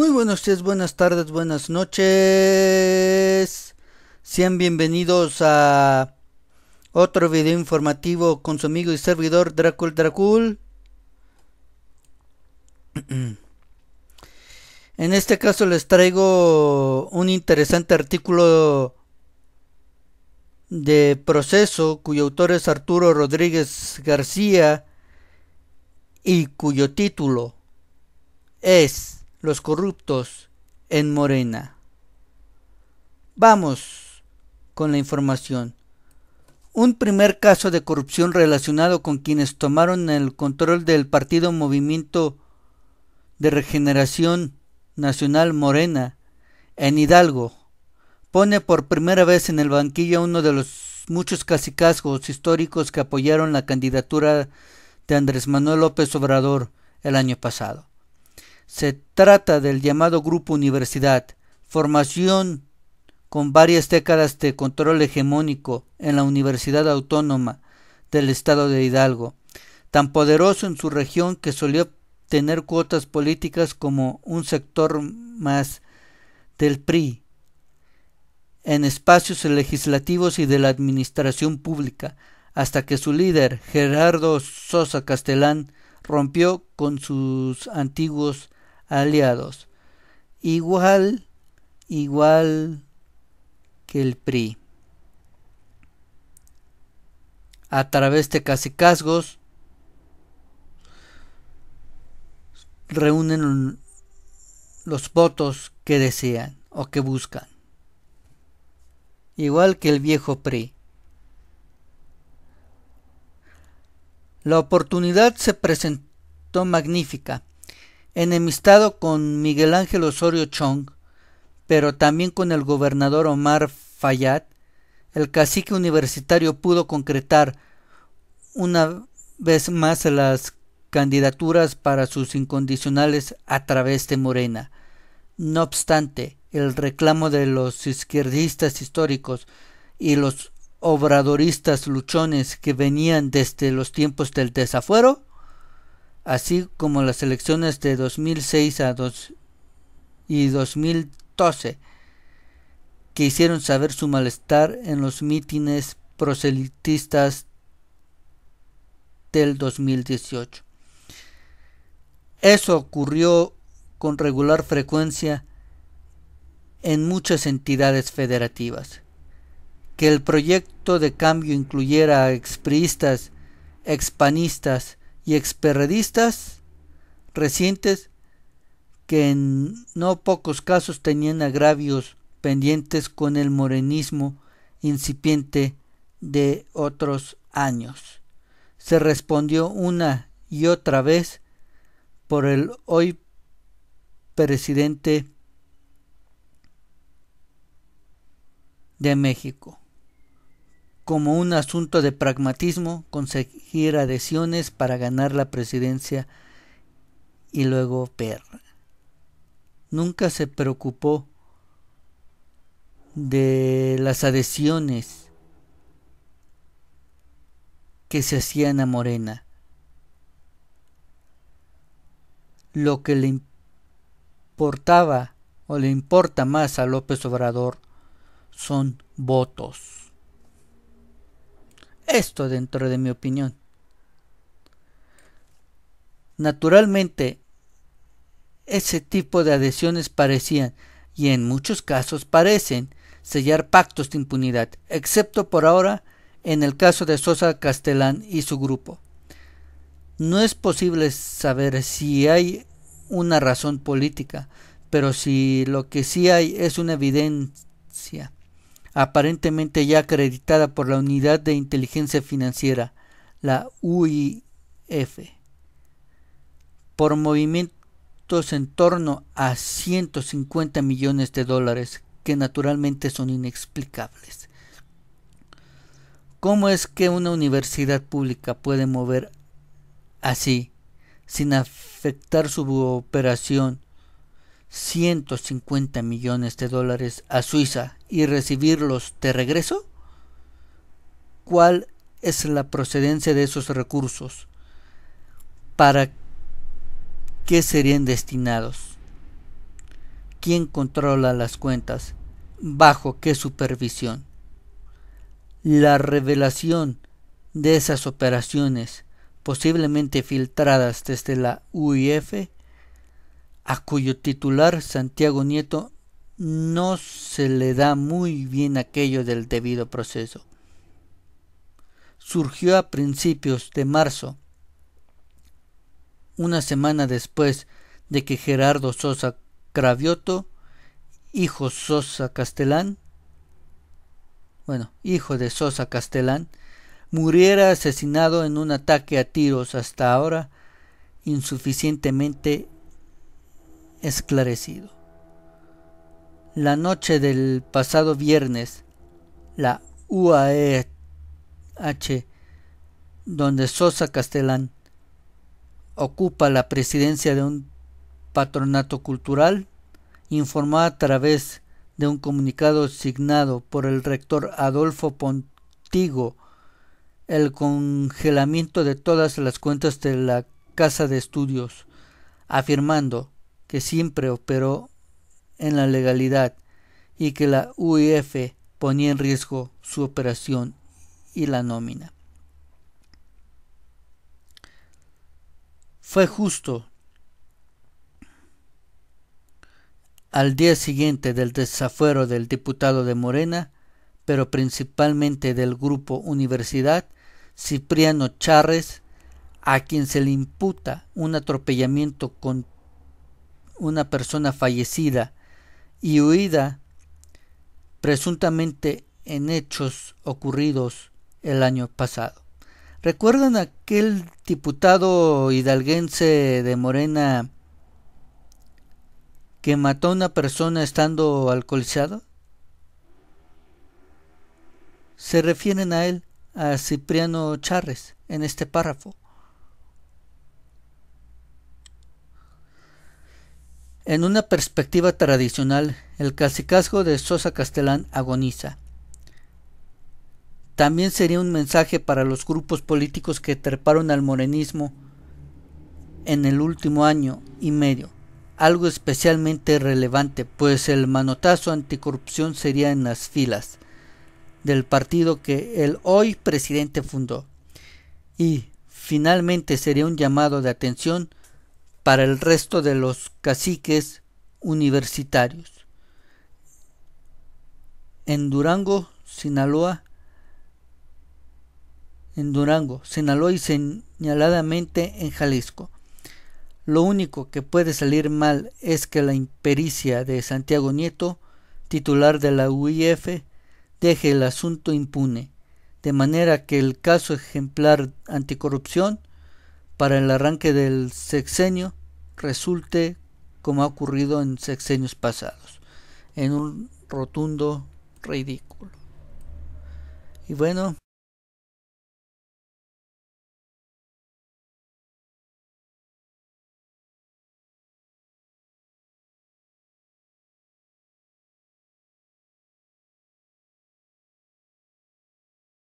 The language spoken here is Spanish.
Muy buenos días, buenas tardes, buenas noches. Sean bienvenidos a otro video informativo con su amigo y servidor Dracul Dracul. En este caso les traigo un interesante artículo de proceso cuyo autor es Arturo Rodríguez García y cuyo título es los corruptos en Morena. Vamos con la información. Un primer caso de corrupción relacionado con quienes tomaron el control del partido Movimiento de Regeneración Nacional Morena en Hidalgo pone por primera vez en el banquillo uno de los muchos casicazgos históricos que apoyaron la candidatura de Andrés Manuel López Obrador el año pasado. Se trata del llamado Grupo Universidad, formación con varias décadas de control hegemónico en la Universidad Autónoma del Estado de Hidalgo, tan poderoso en su región que solía tener cuotas políticas como un sector más del PRI en espacios legislativos y de la administración pública, hasta que su líder, Gerardo Sosa Castellán, rompió con sus antiguos aliados. Igual, igual que el PRI. A través de casicazgos reúnen los votos que desean o que buscan. Igual que el viejo PRI. La oportunidad se presentó magnífica enemistado con Miguel Ángel Osorio Chong, pero también con el gobernador Omar Fayad, el cacique universitario pudo concretar una vez más las candidaturas para sus incondicionales a través de Morena. No obstante, el reclamo de los izquierdistas históricos y los obradoristas luchones que venían desde los tiempos del desafuero así como las elecciones de 2006 a y 2012, que hicieron saber su malestar en los mítines proselitistas del 2018. Eso ocurrió con regular frecuencia en muchas entidades federativas. Que el proyecto de cambio incluyera a expriistas, expanistas, y experredistas recientes que en no pocos casos tenían agravios pendientes con el morenismo incipiente de otros años. Se respondió una y otra vez por el hoy presidente de México como un asunto de pragmatismo conseguir adhesiones para ganar la presidencia y luego ver. Nunca se preocupó de las adhesiones que se hacían a Morena. Lo que le importaba o le importa más a López Obrador son votos esto dentro de mi opinión. Naturalmente, ese tipo de adhesiones parecían, y en muchos casos parecen, sellar pactos de impunidad, excepto por ahora en el caso de Sosa Castellán y su grupo. No es posible saber si hay una razón política, pero si lo que sí hay es una evidencia aparentemente ya acreditada por la Unidad de Inteligencia Financiera, la UIF, por movimientos en torno a 150 millones de dólares que naturalmente son inexplicables. ¿Cómo es que una universidad pública puede mover así, sin afectar su operación 150 millones de dólares a Suiza y recibirlos de regreso? ¿Cuál es la procedencia de esos recursos? ¿Para qué serían destinados? ¿Quién controla las cuentas? ¿Bajo qué supervisión? La revelación de esas operaciones, posiblemente filtradas desde la UIF, a cuyo titular Santiago Nieto no se le da muy bien aquello del debido proceso. Surgió a principios de marzo, una semana después de que Gerardo Sosa Cravioto, hijo Sosa Castellán, bueno, hijo de Sosa Castellán, muriera asesinado en un ataque a tiros hasta ahora insuficientemente esclarecido. La noche del pasado viernes, la UAEH, donde Sosa Castellán ocupa la presidencia de un patronato cultural, informó a través de un comunicado signado por el rector Adolfo Pontigo el congelamiento de todas las cuentas de la Casa de Estudios, afirmando que siempre operó en la legalidad y que la UIF e ponía en riesgo su operación y la nómina. Fue justo al día siguiente del desafuero del diputado de Morena, pero principalmente del grupo Universidad, Cipriano Charres, a quien se le imputa un atropellamiento con una persona fallecida y huida presuntamente en hechos ocurridos el año pasado. ¿Recuerdan aquel diputado hidalguense de Morena que mató a una persona estando alcoholizado? Se refieren a él, a Cipriano Charres, en este párrafo. En una perspectiva tradicional, el cacicazgo de Sosa Castellán agoniza. También sería un mensaje para los grupos políticos que treparon al morenismo en el último año y medio, algo especialmente relevante, pues el manotazo anticorrupción sería en las filas del partido que el hoy presidente fundó. Y, finalmente, sería un llamado de atención para el resto de los caciques universitarios. En Durango, Sinaloa, en Durango, Sinaloa y señaladamente en Jalisco. Lo único que puede salir mal es que la impericia de Santiago Nieto, titular de la UIF, deje el asunto impune, de manera que el caso ejemplar anticorrupción para el arranque del sexenio resulte como ha ocurrido en sexenios pasados, en un rotundo ridículo. Y bueno,